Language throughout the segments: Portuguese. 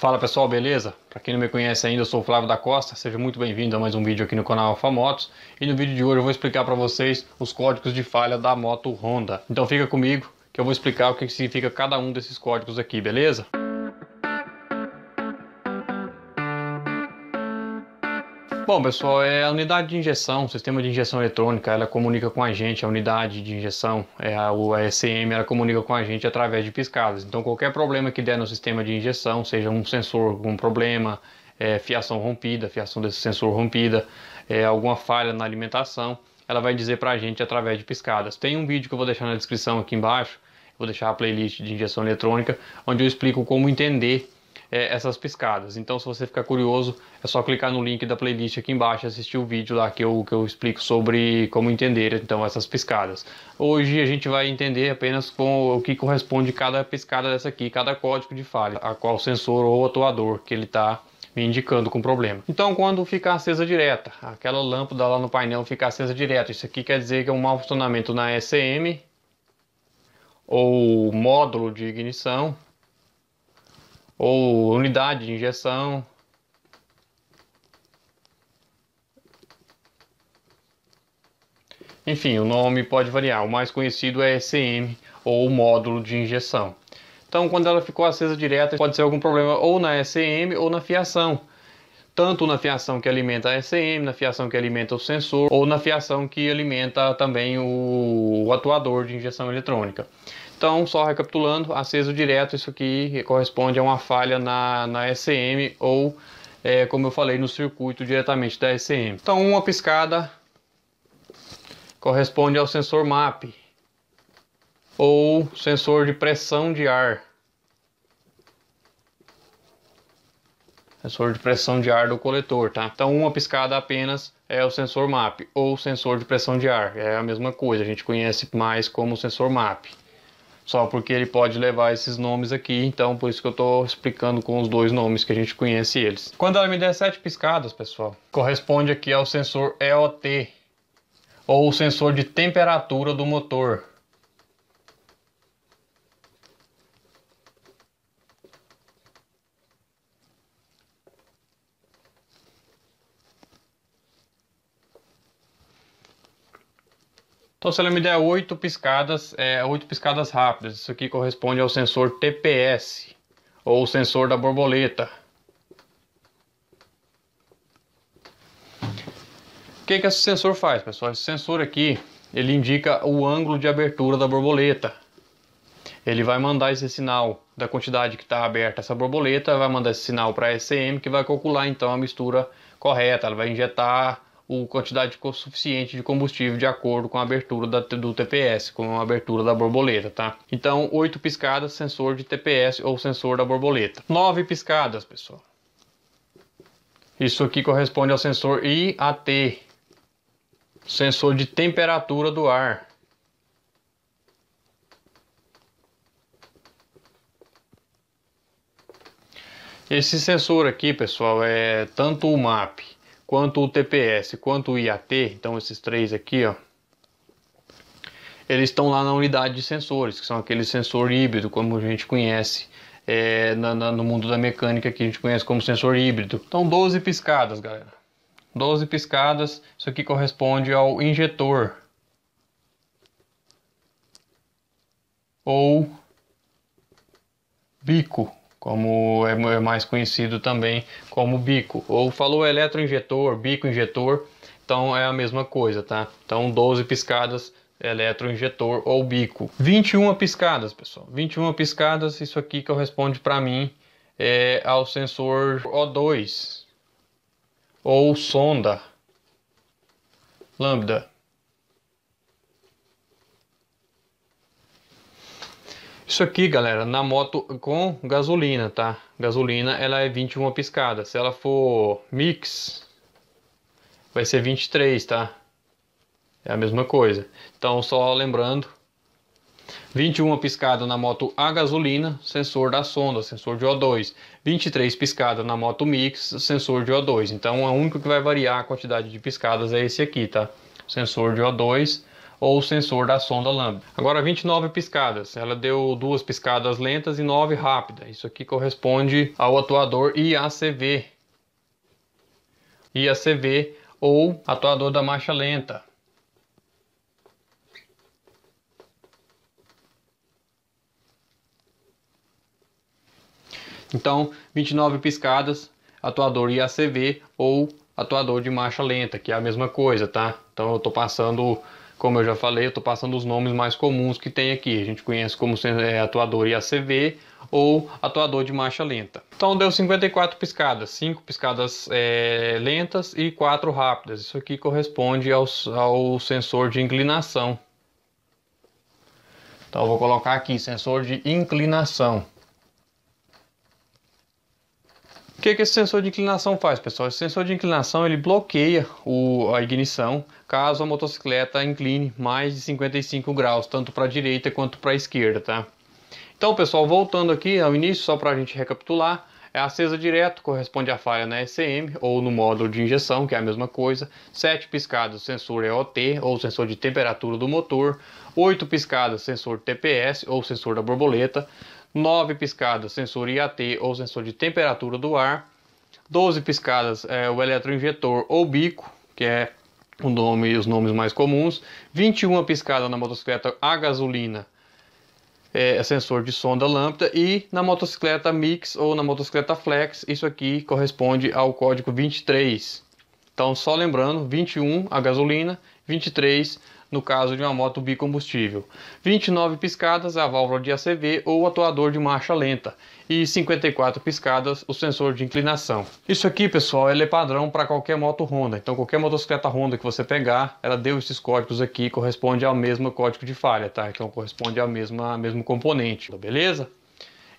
Fala pessoal, beleza? Para quem não me conhece ainda, eu sou o Flávio da Costa, seja muito bem-vindo a mais um vídeo aqui no canal Alfa Motos e no vídeo de hoje eu vou explicar para vocês os códigos de falha da moto Honda. Então fica comigo que eu vou explicar o que significa cada um desses códigos aqui, beleza? Bom, pessoal, é a unidade de injeção, o sistema de injeção eletrônica, ela comunica com a gente, a unidade de injeção, é a, o ECM, ela comunica com a gente através de piscadas. Então, qualquer problema que der no sistema de injeção, seja um sensor com um problema, é, fiação rompida, fiação desse sensor rompida, é, alguma falha na alimentação, ela vai dizer para a gente através de piscadas. Tem um vídeo que eu vou deixar na descrição aqui embaixo, vou deixar a playlist de injeção eletrônica, onde eu explico como entender é, essas piscadas. Então, se você ficar curioso, é só clicar no link da playlist aqui embaixo e assistir o vídeo lá que eu, que eu explico sobre como entender então essas piscadas. Hoje a gente vai entender apenas com o que corresponde cada piscada dessa aqui, cada código de falha, a qual sensor ou atuador que ele está me indicando com problema. Então, quando ficar acesa direta, aquela lâmpada lá no painel ficar acesa direta, isso aqui quer dizer que é um mau funcionamento na SM ou módulo de ignição ou unidade de injeção. Enfim, o nome pode variar. O mais conhecido é ECM ou módulo de injeção. Então, quando ela ficou acesa direta, pode ser algum problema ou na ECM ou na fiação. Tanto na fiação que alimenta a ECM, na fiação que alimenta o sensor ou na fiação que alimenta também o, o atuador de injeção eletrônica. Então, só recapitulando, aceso direto, isso aqui corresponde a uma falha na, na SM ou, é, como eu falei, no circuito diretamente da SM. Então, uma piscada corresponde ao sensor MAP ou sensor de pressão de ar. Sensor de pressão de ar do coletor, tá? Então, uma piscada apenas é o sensor MAP ou sensor de pressão de ar. É a mesma coisa, a gente conhece mais como sensor MAP só porque ele pode levar esses nomes aqui, então por isso que eu estou explicando com os dois nomes que a gente conhece eles. Quando ela me der sete piscadas, pessoal, corresponde aqui ao sensor EOT, ou sensor de temperatura do motor. Faltou, se eu me der, oito piscadas, é, 8 piscadas rápidas. Isso aqui corresponde ao sensor TPS, ou sensor da borboleta. O que, que esse sensor faz, pessoal? Esse sensor aqui, ele indica o ângulo de abertura da borboleta. Ele vai mandar esse sinal da quantidade que está aberta essa borboleta, vai mandar esse sinal para a ECM, que vai calcular então a mistura correta. Ela vai injetar o quantidade suficiente de combustível de acordo com a abertura da, do TPS, com a abertura da borboleta, tá? Então, oito piscadas, sensor de TPS ou sensor da borboleta. Nove piscadas, pessoal. Isso aqui corresponde ao sensor IAT, sensor de temperatura do ar. Esse sensor aqui, pessoal, é tanto o MAP quanto o TPS, quanto o IAT, então esses três aqui, ó, eles estão lá na unidade de sensores, que são aquele sensor híbrido, como a gente conhece é, na, na, no mundo da mecânica, que a gente conhece como sensor híbrido. Então, 12 piscadas, galera. 12 piscadas, isso aqui corresponde ao injetor. Ou bico como é, é mais conhecido também como bico. Ou falou eletroinjetor, bico injetor, então é a mesma coisa, tá? Então 12 piscadas eletroinjetor ou bico. 21 piscadas, pessoal. 21 piscadas, isso aqui corresponde para mim é, ao sensor O2 ou sonda lambda. Isso aqui, galera, na moto com gasolina, tá? Gasolina, ela é 21 piscada. Se ela for mix, vai ser 23, tá? É a mesma coisa. Então, só lembrando, 21 piscada na moto a gasolina, sensor da sonda, sensor de O2. 23 piscada na moto mix, sensor de O2. Então, a única que vai variar a quantidade de piscadas é esse aqui, tá? Sensor de O2 ou o sensor da sonda Lambda. Agora 29 piscadas, ela deu duas piscadas lentas e nove rápidas. Isso aqui corresponde ao atuador IACV. IACV ou atuador da marcha lenta. Então, 29 piscadas, atuador IACV ou atuador de marcha lenta, que é a mesma coisa, tá? Então eu estou passando como eu já falei, eu estou passando os nomes mais comuns que tem aqui. A gente conhece como é, atuador IACV ou atuador de marcha lenta. Então deu 54 piscadas, 5 piscadas é, lentas e 4 rápidas. Isso aqui corresponde ao, ao sensor de inclinação. Então vou colocar aqui sensor de inclinação. O que, que esse sensor de inclinação faz, pessoal? Esse sensor de inclinação ele bloqueia o, a ignição caso a motocicleta incline mais de 55 graus, tanto para a direita quanto para a esquerda, tá? Então, pessoal, voltando aqui ao início, só para a gente recapitular, é acesa direto, corresponde à falha na ECM ou no módulo de injeção, que é a mesma coisa. 7 piscadas, sensor EOT ou sensor de temperatura do motor. 8 piscadas, sensor TPS ou sensor da borboleta. 9 piscadas sensor IAT ou sensor de temperatura do ar, 12 piscadas é o eletroinjetor ou bico, que é o nome os nomes mais comuns, 21 piscadas na motocicleta a gasolina, é, é sensor de sonda lambda e na motocicleta mix ou na motocicleta flex, isso aqui corresponde ao código 23. Então, só lembrando, 21 a gasolina, 23 no caso de uma moto bicombustível, 29 piscadas a válvula de ACV ou atuador de marcha lenta e 54 piscadas o sensor de inclinação. Isso aqui, pessoal, ele é padrão para qualquer moto Honda. Então, qualquer motocicleta Honda que você pegar, ela deu esses códigos aqui, corresponde ao mesmo código de falha, tá? Então, corresponde ao mesmo, ao mesmo componente, tá beleza?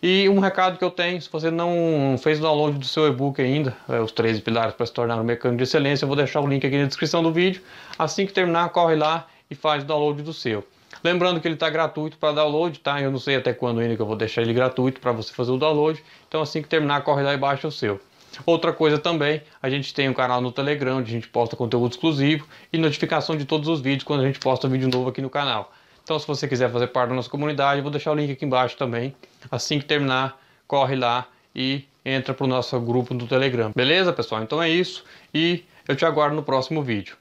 E um recado que eu tenho, se você não fez o download do seu e-book ainda, é, os 13 pilares para se tornar um mecânico de excelência, eu vou deixar o link aqui na descrição do vídeo. Assim que terminar, corre lá e faz download do seu. Lembrando que ele está gratuito para download, tá? Eu não sei até quando ainda que eu vou deixar ele gratuito para você fazer o download. Então assim que terminar, corre lá e baixa o seu. Outra coisa também, a gente tem um canal no Telegram, onde a gente posta conteúdo exclusivo e notificação de todos os vídeos quando a gente posta um vídeo novo aqui no canal. Então se você quiser fazer parte da nossa comunidade, eu vou deixar o link aqui embaixo também. Assim que terminar, corre lá e entra para o nosso grupo no Telegram. Beleza, pessoal? Então é isso e eu te aguardo no próximo vídeo.